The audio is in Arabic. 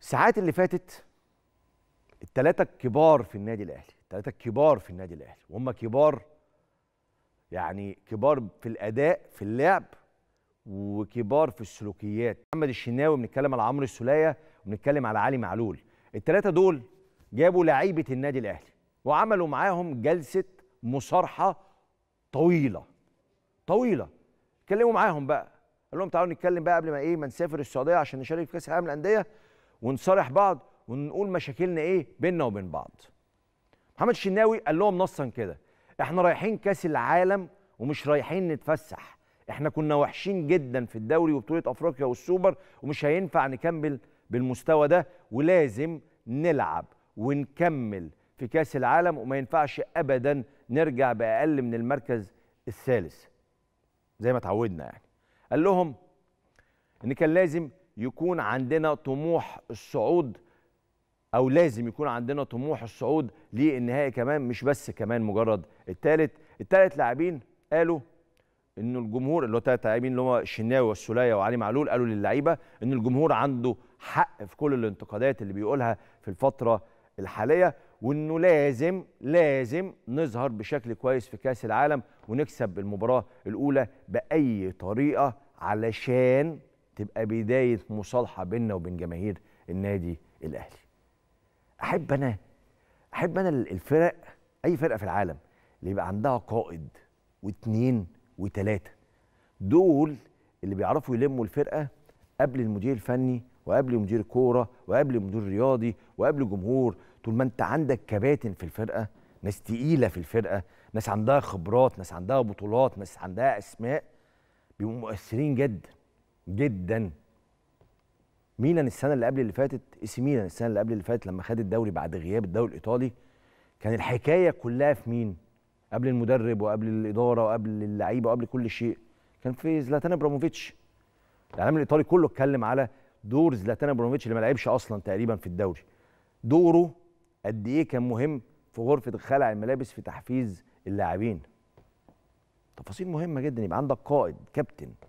الساعات اللي فاتت الثلاثه الكبار في النادي الاهلي الثلاثه الكبار في النادي الاهلي وهم كبار يعني كبار في الاداء في اللعب وكبار في السلوكيات محمد الشناوي بنتكلم على عمرو السلاية وبنتكلم على علي معلول الثلاثه دول جابوا لعيبه النادي الاهلي وعملوا معاهم جلسه مصارحه طويله طويله اتكلموا معاهم بقى قال لهم تعالوا نتكلم بقى قبل ما ايه ما نسافر السعوديه عشان نشارك في كاس العالم للانديه ونصالح بعض ونقول مشاكلنا ايه بيننا وبين بعض محمد الشناوي قال لهم نصا كده احنا رايحين كاس العالم ومش رايحين نتفسح احنا كنا وحشين جدا في الدوري وبطوله افريقيا والسوبر ومش هينفع نكمل بالمستوى ده ولازم نلعب ونكمل في كاس العالم وما ينفعش ابدا نرجع باقل من المركز الثالث زي ما اتعودنا يعني قال لهم ان كان لازم يكون عندنا طموح الصعود او لازم يكون عندنا طموح الصعود للنهائي كمان مش بس كمان مجرد الثالث الثلاث لاعبين قالوا ان الجمهور اللي هو الثلاث لاعبين اللي هو الشناوي والسوليه وعلي معلول قالوا للعيبه ان الجمهور عنده حق في كل الانتقادات اللي بيقولها في الفتره الحاليه وانه لازم لازم نظهر بشكل كويس في كاس العالم ونكسب المباراه الاولى باي طريقه علشان تبقى بدايه مصالحه بيننا وبين جماهير النادي الاهلي احب انا احب انا الفرق اي فرقه في العالم اللي يبقى عندها قائد واثنين وثلاثه دول اللي بيعرفوا يلموا الفرقه قبل المدير الفني وقبل مدير كوره وقبل مدير رياضي وقبل جمهور طول ما انت عندك كباتن في الفرقه ناس تقيله في الفرقه ناس عندها خبرات ناس عندها بطولات ناس عندها اسماء بيبقوا مؤثرين جدا جدا ميلان السنه اللي قبل اللي فاتت اسي ميلان السنه اللي قبل اللي فاتت لما خد الدوري بعد غياب الدوري الايطالي كان الحكايه كلها في مين قبل المدرب وقبل الاداره وقبل اللعيبه وقبل كل شيء كان في زلاتان ابراموفيتش الاعلام الايطالي كله اتكلم على دور زلاتان ابراموفيتش اللي ما لعبش اصلا تقريبا في الدوري دوره قد ايه كان مهم في غرفه خلع الملابس في تحفيز اللاعبين تفاصيل مهمه جدا يبقى عندك قائد كابتن